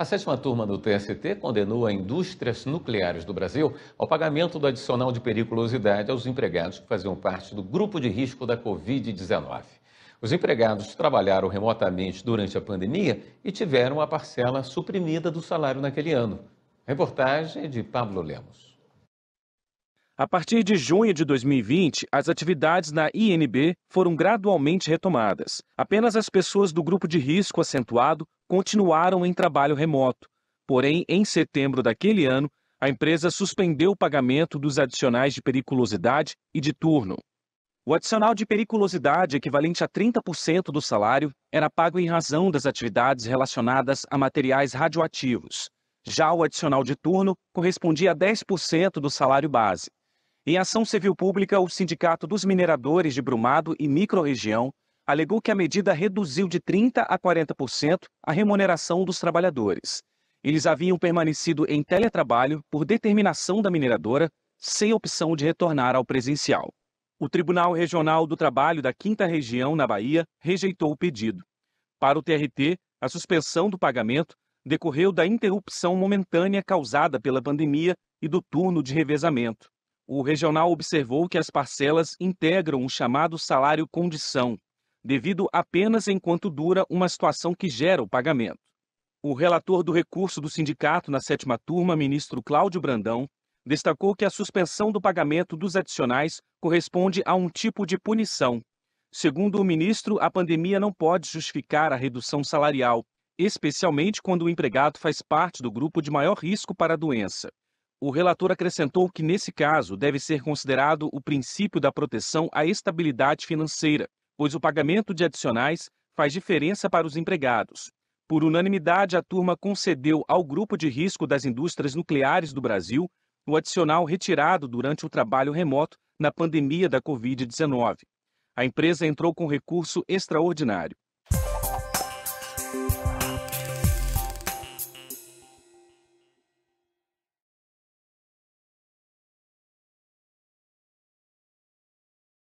A sétima turma do TST condenou a indústrias nucleares do Brasil ao pagamento do adicional de periculosidade aos empregados que faziam parte do grupo de risco da Covid-19. Os empregados trabalharam remotamente durante a pandemia e tiveram a parcela suprimida do salário naquele ano. Reportagem de Pablo Lemos. A partir de junho de 2020, as atividades na INB foram gradualmente retomadas. Apenas as pessoas do grupo de risco acentuado continuaram em trabalho remoto. Porém, em setembro daquele ano, a empresa suspendeu o pagamento dos adicionais de periculosidade e de turno. O adicional de periculosidade, equivalente a 30% do salário, era pago em razão das atividades relacionadas a materiais radioativos. Já o adicional de turno correspondia a 10% do salário base. Em ação civil pública, o Sindicato dos Mineradores de Brumado e Microrregião alegou que a medida reduziu de 30% a 40% a remuneração dos trabalhadores. Eles haviam permanecido em teletrabalho por determinação da mineradora, sem opção de retornar ao presencial. O Tribunal Regional do Trabalho da Quinta Região, na Bahia, rejeitou o pedido. Para o TRT, a suspensão do pagamento decorreu da interrupção momentânea causada pela pandemia e do turno de revezamento o regional observou que as parcelas integram o chamado salário condição, devido apenas enquanto dura uma situação que gera o pagamento. O relator do recurso do sindicato na sétima turma, ministro Cláudio Brandão, destacou que a suspensão do pagamento dos adicionais corresponde a um tipo de punição. Segundo o ministro, a pandemia não pode justificar a redução salarial, especialmente quando o empregado faz parte do grupo de maior risco para a doença o relator acrescentou que nesse caso deve ser considerado o princípio da proteção à estabilidade financeira, pois o pagamento de adicionais faz diferença para os empregados. Por unanimidade, a turma concedeu ao grupo de risco das indústrias nucleares do Brasil o adicional retirado durante o trabalho remoto na pandemia da Covid-19. A empresa entrou com recurso extraordinário.